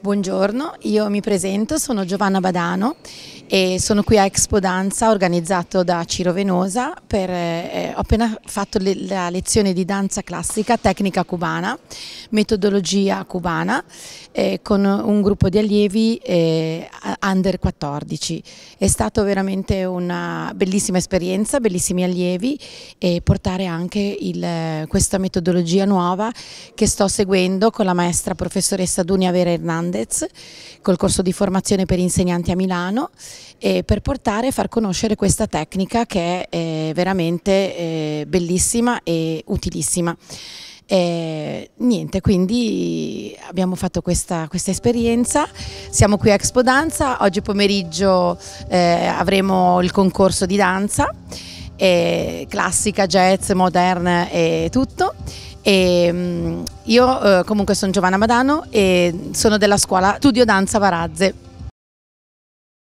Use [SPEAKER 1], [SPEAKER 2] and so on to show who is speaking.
[SPEAKER 1] Buongiorno, io mi presento, sono Giovanna Badano e sono qui a Expo Danza organizzato da Ciro Venosa. Per, eh, ho appena fatto le, la lezione di danza classica, tecnica cubana, metodologia cubana eh, con un gruppo di allievi eh, under 14. È stata veramente una bellissima esperienza, bellissimi allievi e portare anche il, questa metodologia nuova che sto seguendo con la maestra professoressa Dunia Vera Hernandez Fernandez col corso di formazione per insegnanti a Milano per portare e far conoscere questa tecnica che è eh, veramente eh, bellissima e utilissima. E eh, niente, quindi abbiamo fatto questa, questa, esperienza, siamo qui a Expo Danza, oggi pomeriggio eh, avremo il concorso di danza, eh, classica, jazz, moderna e tutto. E, mm, io eh, comunque sono Giovanna Madano e sono della scuola Studio Danza Varazze.